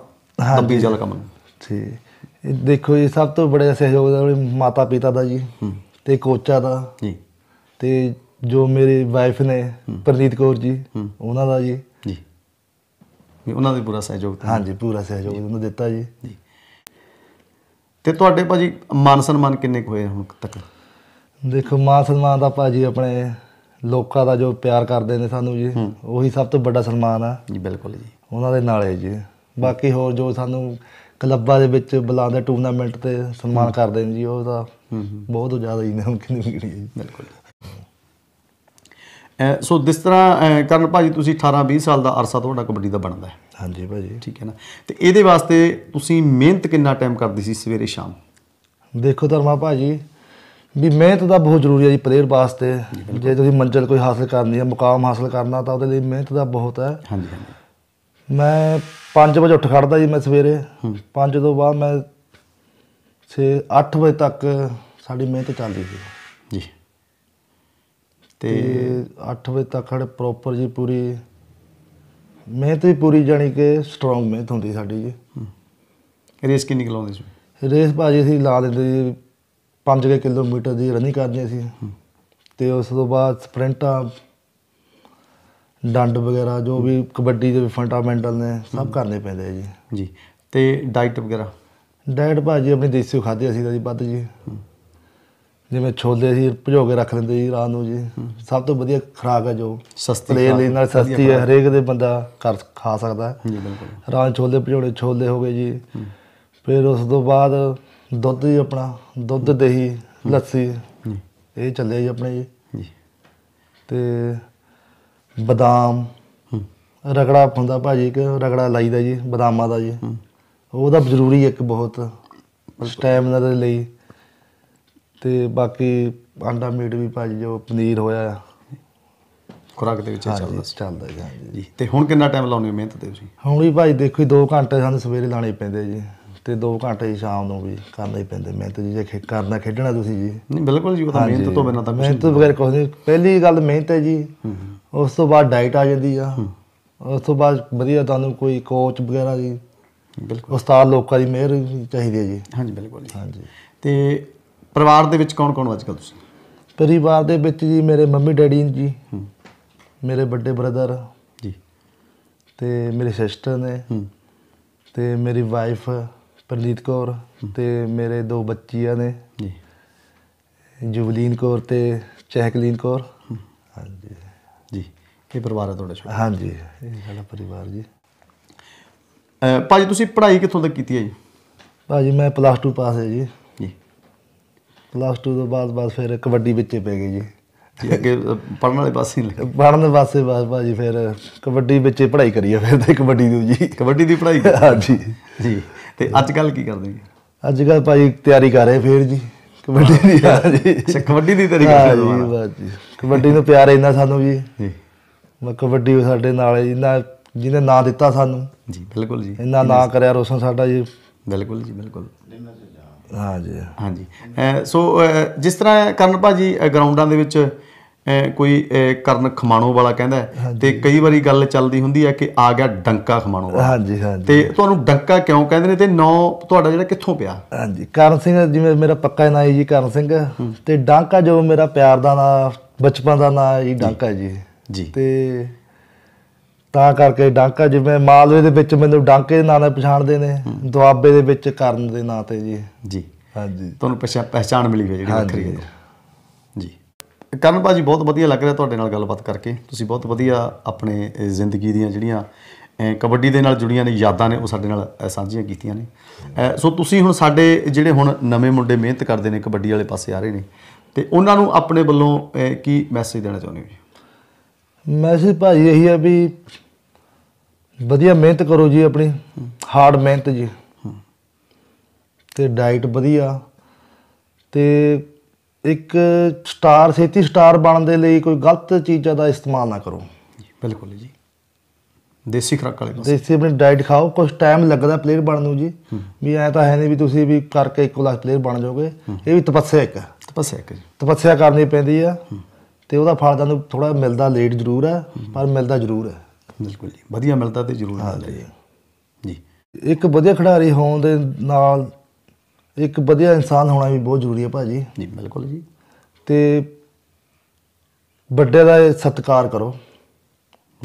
ਲੰਬੀ ਜਲ ਕੰਮ ਨੂੰ ਠੀਕ ਦੇਖੋ ਜੀ ਸਭ ਤੋਂ ਬੜਾ ਸਹਿਯੋਗ ਦਾ ਮਾਤਾ ਪਿਤਾ ਦਾ ਜੀ ਤੇ ਕੋਚਾ ਦਾ ਜੀ ਤੇ ਜੋ ਮੇਰੀ ਵਾਈਫ ਨੇ ਪ੍ਰਨੀਤ ਕੌਰ ਜੀ ਉਹਨਾਂ ਦਾ ਜੀ ਵੀ ਉਹਨਾਂ ਦੇ ਪੂਰਾ ਸਹਿਯੋਗ ਦਿੱਤਾ ਹਾਂਜੀ ਪੂਰਾ ਸਹਿਯੋਗ ਉਹਨਾਂ ਦਿੱਤਾ ਜੀ ਜੀ ਤੇ ਤੁਹਾਡੇ ਭਾਜੀ ਮਾਨ ਸਨਮਾਨ ਕਿੰਨੇ ਹੋਏ ਹੁਣ ਤੱਕ ਦੇਖੋ ਮਾਨ ਸਨਮਾਨ ਦਾ ਭਾਜੀ ਆਪਣੇ ਲੋਕਾਂ ਦਾ ਜੋ ਪਿਆਰ ਕਰਦੇ ਨੇ ਸਾਨੂੰ ਜੀ ਉਹੀ ਸਭ ਤੋਂ ਵੱਡਾ ਸਨਮਾਨ ਆ ਜੀ ਬਿਲਕੁਲ ਜੀ ਉਹਨਾਂ ਦੇ ਨਾਲ ਹੈ ਜੀ ਬਾਕੀ ਹੋਰ ਜੋ ਸਾਨੂੰ ਕਲੱਬਾਂ ਦੇ ਵਿੱਚ ਬੁਲਾਉਂਦੇ ਟੂਰਨਾਮੈਂਟ ਤੇ ਸਨਮਾਨ ਕਰਦੇ ਨੇ ਜੀ ਉਹ ਤਾਂ ਬਹੁਤ ਜ਼ਿਆਦਾ ਹੀ ਨੇ ਹੁਣ ਕਿੰਨੀ ਜੀ ਬਿਲਕੁਲ ਸੋ ਇਸ ਤਰ੍ਹਾਂ ਕਰਨ ਭਾਜੀ ਤੁਸੀਂ 18 20 ਸਾਲ ਦਾ ਅਰਸਾ ਤੁਹਾਡਾ ਕਬੱਡੀ ਦਾ ਬਣਦਾ ਹੈ ਹਾਂਜੀ ਭਾਜੀ ਠੀਕ ਹੈ ਨਾ ਤੇ ਇਹਦੇ ਵਾਸਤੇ ਤੁਸੀਂ ਮਿਹਨਤ ਕਿੰਨਾ ਟਾਈਮ ਕਰਦੇ ਸੀ ਸਵੇਰੇ ਸ਼ਾਮ ਦੇਖੋ ਧਰਮਾ ਭਾਜੀ ਵੀ ਮਿਹਨਤ ਦਾ ਬਹੁਤ ਜ਼ਰੂਰੀ ਹੈ ਜੀ ਪਲੇਅਰ ਵਾਸਤੇ ਜੇ ਤੁਸੀਂ ਮੰਜ਼ਲ ਕੋਈ ਹਾਸਲ ਕਰਨੀ ਹੈ ਮੁਕਾਮ ਹਾਸਲ ਕਰਨਾ ਤਾਂ ਉਹਦੇ ਲਈ ਮਿਹਨਤ ਦਾ ਬਹੁਤ ਹੈ ਹਾਂਜੀ ਹਾਂਜੀ ਮੈਂ 5 ਵਜੇ ਉੱਠ ਖੜਦਾ ਜੀ ਮੈਂ ਸਵੇਰੇ 5 ਤੋਂ ਬਾਅਦ ਮੈਂ 6 8 ਵਜੇ ਤੱਕ ਸਾਡੀ ਮਿਹਨਤ ਚੱਲਦੀ ਸੀ ਜੀ ਤੇ 8 ਵਜੇ ਤੱਕ ਸਾਡੇ ਪ੍ਰੋਪਰ ਜੀ ਪੂਰੀ ਮਿਹਨਤ ਵੀ ਪੂਰੀ ਜਾਨੀ ਕਿ ਸਟਰੋਂਗ ਮਿਹਨਤ ਹੁੰਦੀ ਸਾਡੀ ਜੀ ਰੇਸ ਕਿੰਨੀ ਕਲਾਉਂਦੇ ਸੀ ਰੇਸ ਭਾਜੀ ਅਸੀਂ ਲਾ ਦਿੰਦੇ ਜੀ 5 ਕਿਲੋਮੀਟਰ ਦੀ ਰਨਿੰਗ ਕਰਦੇ ਸੀ ਤੇ ਉਸ ਤੋਂ ਬਾਅਦ ਸਪ੍ਰਿੰਟਾਂ ਡੰਡ ਵਗੈਰਾ ਜੋ ਵੀ ਕਬੱਡੀ ਦੇ ਫੰਡਾਮੈਂਟਲ ਨੇ ਸਭ ਕਰਨੇ ਪੈਂਦੇ ਜੀ ਜੀ ਤੇ ਡਾਈਟ ਵਗੈਰਾ ਡਾਈਟ ਭਾਜੀ ਆਪਣੀ ਦੇਸੀ ਖਾਦੀ ਅਸੀਂ ਤਾਂ ਜੀ ਵੱਧ ਜੀ ਜਿਵੇਂ ਛੋਲੇ ਸੀ ਭਜੋ ਕੇ ਰੱਖ ਲੈਂਦੇ ਜੀ ਰਾਤ ਨੂੰ ਜੀ ਸਭ ਤੋਂ ਵਧੀਆ ਖਰਾਕ ਹੈ ਜੋ ਸਸਤੀ ਪਲੇਨ ਲਈ ਨਾਲ ਸਸਤੀ ਹੈ ਹਰੇਕ ਦੇ ਬੰਦਾ ਕਰ ਖਾ ਸਕਦਾ ਜੀ ਬਿਲਕੁਲ ਰਾਤ ਛੋਲੇ ਭਜੋੜੇ ਛੋਲੇ ਹੋ ਗਏ ਜੀ ਫਿਰ ਉਸ ਤੋਂ ਬਾਅਦ ਦੁੱਧ ਹੀ ਆਪਣਾ ਦੁੱਧ ਦਹੀਂ ਲੱਸੀ ਇਹ ਚੱਲੇ ਜੀ ਆਪਣੇ ਜੀ ਜੀ ਤੇ ਬਦਾਮ ਰਗੜਾ ਹੁੰਦਾ ਭਾਜੀ ਇੱਕ ਰਗੜਾ ਲਾਈਦਾ ਜੀ ਬਦਾਮਾਂ ਦਾ ਜੀ ਉਹਦਾ ਜ਼ਰੂਰੀ ਇੱਕ ਬਹੁਤ ਸਟੈਮਿਨਾ ਦੇ ਲਈ ਤੇ ਬਾਕੀ ਆਂਡਾ ਮੀਟ ਵੀ ਭਾਜ ਜੋ ਪਨੀਰ ਹੋਇਆ ਖੁਰਾਕ ਦੇ ਵਿੱਚ ਚੱਲਦਾ ਚੱਲਦਾ ਜੀ ਤੇ ਹੁਣ ਕਿੰਨਾ ਟਾਈਮ ਲਾਉਣੀ ਮਿਹਨਤ ਤੇ ਤੁਸੀਂ ਹੁਣ ਵੀ ਭਾਈ ਦੇਖੋ 2 ਘੰਟੇ ਸਾਨੂੰ ਸਵੇਰੇ ਲਾਣੇ ਪੈਂਦੇ ਜੀ ਤੇ 2 ਘੰਟੇ ਹੀ ਸ਼ਾਮ ਨੂੰ ਵੀ ਕਰਨਾ ਹੀ ਪੈਂਦਾ ਮਿਹਨਤ ਜੀ ਜੇ ਖੇ- ਕਰਨਾ ਖੇਡਣਾ ਤੁਸੀਂ ਜੀ ਨਹੀਂ ਬਿਲਕੁਲ ਜੀ ਉਹ ਤਾਂ ਮਿਹਨਤ ਤੋਂ ਬਿਨਾਂ ਤਾਂ ਮਿਹਨਤ ਤੋਂ ਬਗੈਰ ਕੁਝ ਨਹੀਂ ਪਹਿਲੀ ਗੱਲ ਮਿਹਨਤ ਹੈ ਜੀ ਉਸ ਤੋਂ ਬਾਅਦ ਡਾਈਟ ਆ ਜਾਂਦੀ ਆ ਉਸ ਤੋਂ ਬਾਅਦ ਵਧੀਆ ਤੁਹਾਨੂੰ ਕੋਈ ਕੋਚ ਵਗੈਰਾ ਜੀ ਬਿਲਕੁਲ ਉਸਤਾਦ ਲੋਕਾਂ ਦੀ ਮਿਹਰ ਚਾਹੀਦੀ ਹੈ ਜੀ ਹਾਂਜੀ ਬਿਲਕੁਲ ਜੀ ਹਾਂਜੀ ਤੇ ਪਰਿਵਾਰ ਦੇ ਵਿੱਚ ਕੌਣ ਕੌਣ ਹੋ ਅੱਜਕੱਲ ਤੁਸੀਂ ਪਰਿਵਾਰ ਦੇ ਵਿੱਚ ਜੀ ਮੇਰੇ ਮੰਮੀ ਡੈਡੀ ਜੀ ਮੇਰੇ ਵੱਡੇ ਬ੍ਰਦਰ ਜੀ ਤੇ ਮੇਰੇ ਸਿਸਟਰ ਨੇ ਤੇ ਮੇਰੀ ਵਾਈਫ ਪ੍ਰਨੀਤ ਕੌਰ ਤੇ ਮੇਰੇ ਦੋ ਬੱਚੀਆਂ ਨੇ ਜੀ ਜੁਬਲੀਨ ਕੌਰ ਤੇ ਚਹਿਕਲੀਨ ਕੌਰ ਹਾਂਜੀ ਜੀ ਇਹ ਪਰਿਵਾਰ ਹੈ ਤੁਹਾਡਾ ਛੋਟਾ ਹਾਂਜੀ ਇਹ ਸਾਡਾ ਪਰਿਵਾਰ ਜੀ ਭਾਜੀ ਤੁਸੀਂ ਪੜ੍ਹਾਈ ਕਿੱਥੋਂ ਤੱਕ ਕੀਤੀ ਹੈ ਜੀ ਭਾਜੀ ਮੈਂ ਪਲੱਸ 2 ਪਾਸ ਹੈ ਜੀ ਪਲੱਸ 2 ਤੋਂ ਬਾਅਦ ਬਸ ਫਿਰ ਕਬੱਡੀ ਵਿੱਚ ਪੈ ਗਏ ਜੀ ਅੱਗੇ ਪੜਨ ਵਾਲੇ ਪਾਸੇ ਪੜਨ ਦੇ ਪਾਸੇ ਬਸ ਭਾਜੀ ਫਿਰ ਕਬੱਡੀ ਵਿੱਚ ਪੜ੍ਹਾਈ ਕਰੀ ਆ ਫਿਰ ਤੇ ਕਬੱਡੀ ਦੀ ਜੀ ਕਬੱਡੀ ਦੀ ਪੜ੍ਹਾਈ ਹਾਂਜੀ ਜੀ ਤੇ ਅੱਜ ਕੱਲ ਕੀ ਕਰਦੇ ਜੀ ਅੱਜ ਕੱਲ ਭਾਜੀ ਤਿਆਰੀ ਕਰ ਰਹੇ ਫਿਰ ਜੀ ਕਬੱਡੀ ਦੀ ਹਾਂ ਜੀ ਅੱਛਾ ਕਬੱਡੀ ਦੀ ਤਿਆਰੀ ਕਰ ਰਹੇ ਹਾਂ ਜੀ ਜੀ ਕਬੱਡੀ ਨੂੰ ਪਿਆਰ ਇੰਨਾ ਸਾਨੂੰ ਜੀ ਜੀ ਮੈਂ ਕਬੱਡੀ ਸਾਡੇ ਨਾਲ ਹੈ ਜਿੰਨਾ ਜਿਹਨੇ ਨਾਂ ਦਿੱਤਾ ਸਾਨੂੰ ਜੀ ਬਿਲਕੁਲ ਜੀ ਇੰਨਾ ਨਾਂ ਕਰਿਆ ਰੋਸ਼ਨ ਸਾਡਾ ਜੀ ਬਿਲਕੁਲ ਜੀ ਬਿਲਕੁਲ ਜਿੰਨਾ ਹਾਂਜੀ ਹਾਂਜੀ ਸੋ ਜਿਸ ਤਰ੍ਹਾਂ ਕਰਨ ਭਾਜੀ ਗਰਾਊਂਡਾਂ ਦੇ ਵਿੱਚ ਕੋਈ ਕਰਨ ਖਮਾਣੋ ਵਾਲਾ ਕਹਿੰਦਾ ਤੇ ਕਈ ਵਾਰੀ ਗੱਲ ਚੱਲਦੀ ਹੁੰਦੀ ਹੈ ਕਿ ਆ ਗਿਆ ਡੰਕਾ ਖਮਾਣੋ ਵਾਲਾ ਹਾਂਜੀ ਹਾਂਜੀ ਤੇ ਤੁਹਾਨੂੰ ਡੰਕਾ ਕਿਉਂ ਕਹਿੰਦੇ ਨੇ ਤੇ ਨੌ ਤੁਹਾਡਾ ਜਿਹੜਾ ਕਿੱਥੋਂ ਪਿਆ ਹਾਂਜੀ ਕਰਨ ਸਿੰਘ ਜਿਵੇਂ ਮੇਰਾ ਪੱਕਾ ਨਾਮ ਹੈ ਜੀ ਕਰਨ ਸਿੰਘ ਤੇ ਡੰਕਾ ਜੋ ਮੇਰਾ ਪਿਆਰ ਦਾ ਨਾਮ ਬਚਪਨ ਦਾ ਹੈ ਜੀ ਡੰਕਾ ਜੀ ਜੀ ਤੇ ਤਾਂ ਕਰਕੇ ਡਾਂਕਾ ਜਿਵੇਂ ਮਾਲਵੇ ਦੇ ਵਿੱਚ ਮੈਨੂੰ ਡਾਂਕੇ ਦੇ ਨਾਂ ਨਾਲ ਪਛਾਣਦੇ ਨੇ ਦੁਆਬੇ ਦੇ ਵਿੱਚ ਕਰਨ ਦੇ ਨਾਂ ਤੇ ਜੀ ਜੀ ਹਾਂਜੀ ਤੁਹਾਨੂੰ ਪਛਾਣ ਮਿਲੀ ਹੋਈ ਜਿਹੜੀ ਵੱਖਰੀ ਹੈ ਜੀ ਕਰਨ ਭਾਜੀ ਬਹੁਤ ਵਧੀਆ ਲੱਗ ਰਿਹਾ ਤੁਹਾਡੇ ਨਾਲ ਗੱਲਬਾਤ ਕਰਕੇ ਤੁਸੀਂ ਬਹੁਤ ਵਧੀਆ ਆਪਣੇ ਜ਼ਿੰਦਗੀ ਦੀਆਂ ਜਿਹੜੀਆਂ ਕਬੱਡੀ ਦੇ ਨਾਲ ਜੁੜੀਆਂ ਨੇ ਯਾਦਾਂ ਨੇ ਉਹ ਸਾਡੇ ਨਾਲ ਸਾਂਝੀਆਂ ਕੀਤੀਆਂ ਨੇ ਸੋ ਤੁਸੀਂ ਹੁਣ ਸਾਡੇ ਜਿਹੜੇ ਹੁਣ ਨਵੇਂ ਮੁੰਡੇ ਮਿਹਨਤ ਕਰਦੇ ਨੇ ਕਬੱਡੀ ਵਾਲੇ ਪਾਸੇ ਆ ਰਹੇ ਨੇ ਤੇ ਉਹਨਾਂ ਨੂੰ ਆਪਣੇ ਵੱਲੋਂ ਕੀ ਮੈਸੇਜ ਦੇਣਾ ਚਾਹੁੰਦੇ ਹੋ ਮੈਸੇਜ ਭਾਜੀ ਇਹੀ ਆ ਵੀ ਵਧੀਆ ਮਿਹਨਤ ਕਰੋ ਜੀ ਆਪਣੀ ਹਾਰਡ ਮਿਹਨਤ ਜੀ ਤੇ ਡਾਈਟ ਵਧੀਆ ਤੇ ਇੱਕ ਸਟਾਰ ਸੇਤੀ ਸਟਾਰ ਬਣਨ ਦੇ ਲਈ ਕੋਈ ਗਲਤ ਚੀਜ਼ਾਂ ਦਾ ਇਸਤੇਮਾਲ ਨਾ ਕਰੋ ਬਿਲਕੁਲ ਜੀ ਦੇਸੀ ਖਰਾਕ ਵਾਲੇ ਪਾਸੇ ਦੇਸੀ ਆਪਣੀ ਡਾਈਟ ਖਾਓ ਕੁਝ ਟਾਈਮ ਲੱਗਦਾ ਪਲੇਅਰ ਬਣਨ ਨੂੰ ਜੀ ਵੀ ਐ ਤਾਂ ਹੈ ਨਹੀਂ ਵੀ ਤੁਸੀਂ ਵੀ ਕਰਕੇ ਇੱਕੋ ਲੱਖ ਪਲੇਅਰ ਬਣ ਜਾਓਗੇ ਇਹ ਵੀ ਤਪੱਸਿਆ ਇੱਕ ਤਪੱਸਿਆ ਇੱਕ ਜੀ ਤਪੱਸਿਆ ਕਰਨੀ ਪੈਂਦੀ ਆ ਤੇ ਉਹਦਾ ਫਲ ਤੁਹਾਨੂੰ ਥੋੜਾ ਮਿਲਦਾ ਲੇਟ ਜ਼ਰੂਰ ਹੈ ਪਰ ਮਿਲਦਾ ਜ਼ਰੂਰ ਹੈ ਬਿਲਕੁਲ ਜੀ ਵਧੀਆ ਮਿਲਦਾ ਤੇ ਜ਼ਰੂਰ ਮਿਲਦਾ ਜੀ ਜੀ ਇੱਕ ਵਧੀਆ ਖਿਡਾਰੀ ਹੋਣ ਦੇ ਨਾਲ ਇੱਕ ਵਧੀਆ ਇਨਸਾਨ ਹੋਣਾ ਵੀ ਬਹੁਤ ਜ਼ਰੂਰੀ ਹੈ ਭਾਜੀ ਜੀ ਬਿਲਕੁਲ ਜੀ ਤੇ ਵੱਡੇ ਦਾ ਸਤਿਕਾਰ ਕਰੋ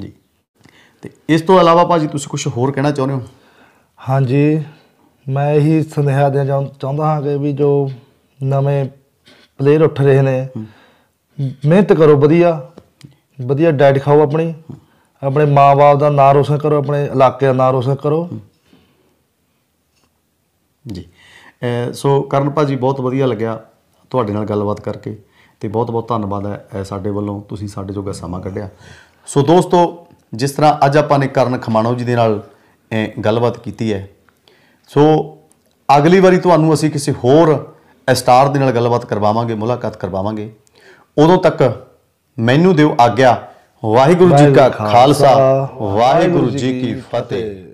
ਜੀ ਤੇ ਇਸ ਤੋਂ ਇਲਾਵਾ ਭਾਜੀ ਤੁਸੀਂ ਕੁਝ ਹੋਰ ਕਹਿਣਾ ਚਾਹੁੰਦੇ ਹੋ ਹਾਂਜੀ ਮੈਂ ਇਹੀ ਸੁਨੇਹਾ ਦੇਣਾ ਚਾਹੁੰਦਾ ਹਾਂ ਕਿ ਵੀ ਜੋ ਨਵੇਂ ਪਲੇਅਰ ਉੱਠ ਰਹੇ ਨੇ ਮਿਹਨਤ ਕਰੋ ਵਧੀਆ ਵਧੀਆ ਡਾਈਟ ਖਾਓ ਆਪਣੀ ਆਪਣੇ ਮਾਪੇ ਦਾ ਨਾਂ ਰੋਸ਼ਨ ਕਰੋ ਆਪਣੇ ਇਲਾਕੇ ਦਾ ਨਾਂ ਰੋਸ਼ਨ ਕਰੋ ਜੀ ਸੋ ਕਰਨ ਭਾਜੀ ਬਹੁਤ ਵਧੀਆ ਲੱਗਿਆ ਤੁਹਾਡੇ ਨਾਲ ਗੱਲਬਾਤ ਕਰਕੇ ਤੇ ਬਹੁਤ ਬਹੁਤ ਧੰਨਵਾਦ ਹੈ ਸਾਡੇ ਵੱਲੋਂ ਤੁਸੀਂ ਸਾਡੇ ਜੋਗਾ ਸਮਾਂ ਕੱਢਿਆ ਸੋ ਦੋਸਤੋ ਜਿਸ ਤਰ੍ਹਾਂ ਅੱਜ ਆਪਾਂ ਨੇ ਕਰਨ ਖਮਾਣੋ ਜੀ ਦੇ ਨਾਲ ਗੱਲਬਾਤ ਕੀਤੀ ਹੈ ਸੋ ਅਗਲੀ ਵਾਰੀ ਤੁਹਾਨੂੰ ਅਸੀਂ ਕਿਸੇ ਹੋਰ ਸਟਾਰ ਦੇ ਨਾਲ ਗੱਲਬਾਤ ਕਰਵਾਵਾਂਗੇ ਮੁਲਾਕਾਤ ਕਰਵਾਵਾਂਗੇ ਉਦੋਂ ਤੱਕ ਮੈਨੂੰ ਦਿਓ ਆਗਿਆ ਵਾਹਿਗੁਰੂ ਜੀ ਕਾ ਖਾਲਸਾ ਵਾਹਿਗੁਰੂ ਜੀ ਕੀ ਫਤਿਹ